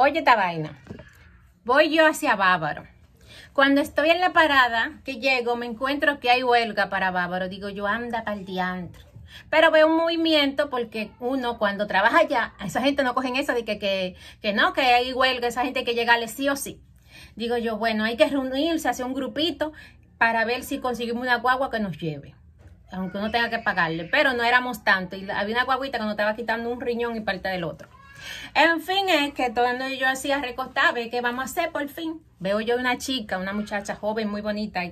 Oye esta vaina. Voy yo hacia Bávaro. Cuando estoy en la parada, que llego, me encuentro que hay huelga para Bávaro. Digo yo, anda para el diantro. Pero veo un movimiento porque uno cuando trabaja ya, esa gente no cogen eso de que, que, que no, que hay huelga, esa gente hay que llegarle sí o sí. Digo yo, bueno, hay que reunirse, hacer un grupito para ver si conseguimos una guagua que nos lleve. Aunque uno tenga que pagarle, pero no éramos tanto. Y había una guaguita que nos estaba quitando un riñón y parte del otro. En fin, es que todo y yo hacía recostaba, ¿qué vamos a hacer por fin? Veo yo una chica, una muchacha joven, muy bonita,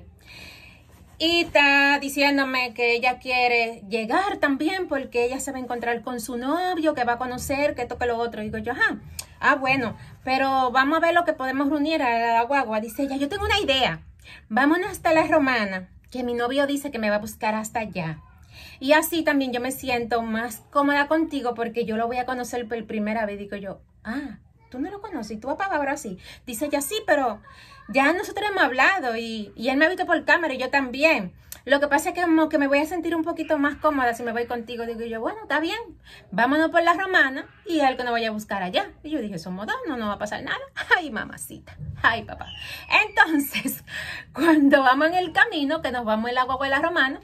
y, está diciéndome que ella quiere llegar también porque ella se va a encontrar con su novio, que va a conocer, que toque lo otro. digo yo, ajá, ah, bueno, pero vamos a ver lo que podemos reunir a la guagua. Dice ella, yo tengo una idea, vámonos hasta la romana, que mi novio dice que me va a buscar hasta allá. Y así también yo me siento más cómoda contigo porque yo lo voy a conocer por primera vez. Digo yo, ah, tú no lo conoces, tú papá ahora sí. Dice ella, sí, pero ya nosotros hemos hablado y, él me ha visto por cámara y yo también. Lo que pasa es que como que me voy a sentir un poquito más cómoda si me voy contigo. Digo yo, bueno, está bien, vámonos por la romana y que nos vaya a buscar allá. Y yo dije, somos dos, no nos va a pasar nada. Ay, mamacita, ay, papá. Entonces, cuando vamos en el camino, que nos vamos el la guagua la romana,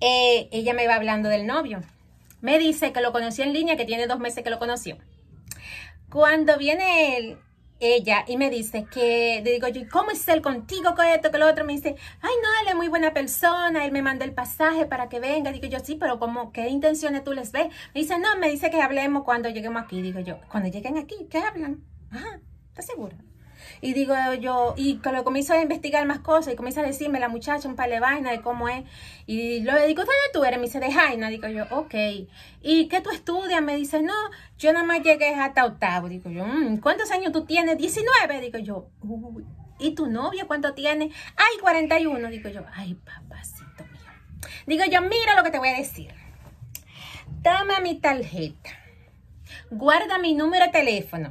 eh, ella me va hablando del novio. Me dice que lo conoció en línea, que tiene dos meses que lo conoció. Cuando viene ella y me dice que, digo yo, ¿cómo es él contigo con esto, que lo otro? Me dice, ay, no, él es muy buena persona, él me mandó el pasaje para que venga. Digo yo, sí, pero ¿cómo, ¿qué intenciones tú les ves? Me dice, no, me dice que hablemos cuando lleguemos aquí. Digo yo, cuando lleguen aquí, ¿qué hablan? Ajá, ¿estás segura? Y digo yo, y comienzo a investigar más cosas y comienza a decirme la muchacha un par de vainas de cómo es. Y le digo, ¿dónde tú eres? Me dice, de Jaina. Digo yo, ok. ¿Y qué tú estudias? Me dice, no, yo nada más llegué hasta octavo. Digo yo, mm, ¿cuántos años tú tienes? 19. Digo yo, ¿Y tu novia cuánto tiene? Ay, 41. Digo yo, ay, papacito mío. Digo yo, mira lo que te voy a decir. Toma mi tarjeta. Guarda mi número de teléfono.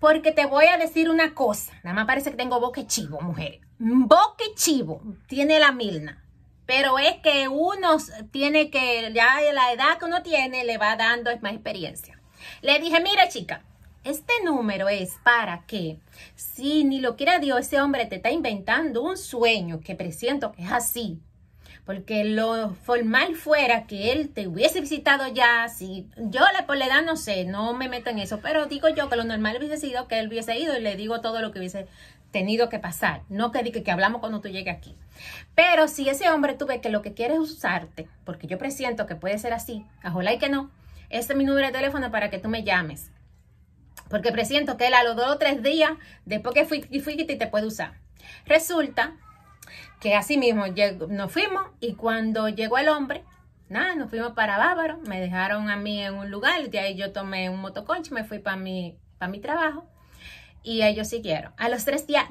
Porque te voy a decir una cosa. Nada más parece que tengo boque chivo, mujer. Boque chivo tiene la Milna. Pero es que uno tiene que, ya la edad que uno tiene, le va dando más experiencia. Le dije, mira chica, este número es para que, si ni lo quiera Dios, ese hombre te está inventando un sueño que presiento que es así, porque lo formal fuera que él te hubiese visitado ya, si yo la, por la edad no sé, no me meto en eso, pero digo yo que lo normal hubiese sido que él hubiese ido y le digo todo lo que hubiese tenido que pasar. No que que, que hablamos cuando tú llegues aquí. Pero si ese hombre tú ves que lo que quiere es usarte, porque yo presiento que puede ser así, ojalá y que no, este es mi número de teléfono para que tú me llames. Porque presiento que él a los dos o tres días, después que fui, fui y te puede usar. Resulta que así mismo nos fuimos y cuando llegó el hombre, nada, nos fuimos para Bávaro, me dejaron a mí en un lugar, de ahí yo tomé un motoconcho, me fui para mi, mi trabajo y ellos siguieron. A los tres días,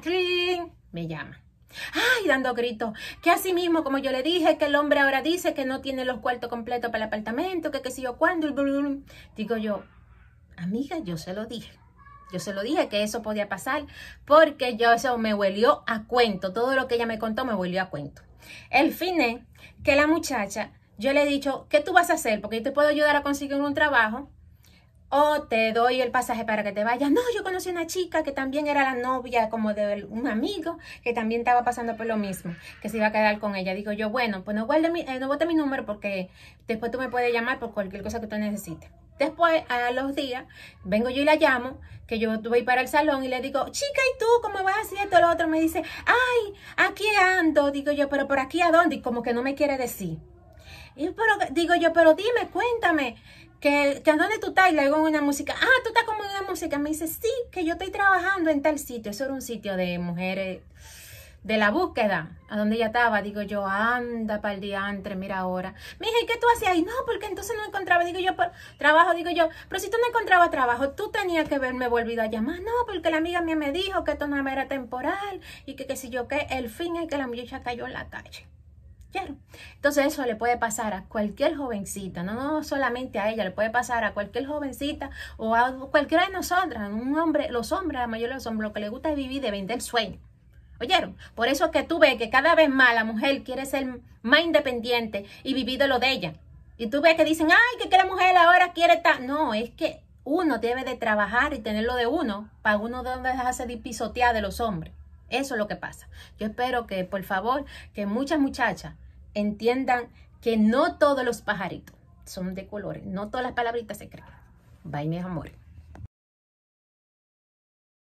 me llama Ay, dando gritos, que así mismo, como yo le dije, que el hombre ahora dice que no tiene los cuartos completos para el apartamento, que qué sé yo cuándo, digo yo, amiga, yo se lo dije. Yo se lo dije que eso podía pasar porque yo eso me huelió a cuento. Todo lo que ella me contó me huelió a cuento. El fin es que la muchacha, yo le he dicho, ¿qué tú vas a hacer? Porque yo te puedo ayudar a conseguir un trabajo o te doy el pasaje para que te vayas. No, yo conocí una chica que también era la novia como de un amigo que también estaba pasando por lo mismo, que se iba a quedar con ella. Digo yo, bueno, pues no, guarde eh, no bote mi número porque después tú me puedes llamar por cualquier cosa que tú necesites. Después, a los días, vengo yo y la llamo, que yo voy para el salón y le digo, chica, ¿y tú cómo vas haciendo lo otro? Me dice, ay, aquí ando. Digo yo, pero por aquí a dónde? Y como que no me quiere decir. Y pero, digo yo, pero dime, cuéntame, que, que dónde tú estás y le en una música. Ah, tú estás como en una música. Me dice, sí, que yo estoy trabajando en tal sitio. Eso era un sitio de mujeres de la búsqueda, a donde ella estaba, digo yo, anda para el diantre, mira ahora. Me dije, ¿qué tú hacías ahí? No, porque entonces no encontraba, digo yo, trabajo, digo yo, pero si tú no encontrabas trabajo, tú tenías que verme volvido a llamar. No, porque la amiga mía me dijo que esto no era temporal y que que si yo Que el fin es que la muchacha cayó en la calle. claro Entonces eso le puede pasar a cualquier jovencita, no, solamente a ella, le puede pasar a cualquier jovencita o a cualquiera de nosotras, un hombre, los hombres, la mayoría de los hombres, lo que le gusta es vivir de vender sueños ¿Oyeron? Por eso es que tú ves que cada vez más la mujer quiere ser más independiente y vivir de lo de ella. Y tú ves que dicen, ay, que, la mujer ahora quiere estar. No, es que uno debe de trabajar y tener lo de uno para uno no dejarse de pisotear de los hombres. Eso es lo que pasa. Yo espero que, por favor, que muchas muchachas entiendan que no todos los pajaritos son de colores. No todas las palabritas se creen. Bye, mis amores.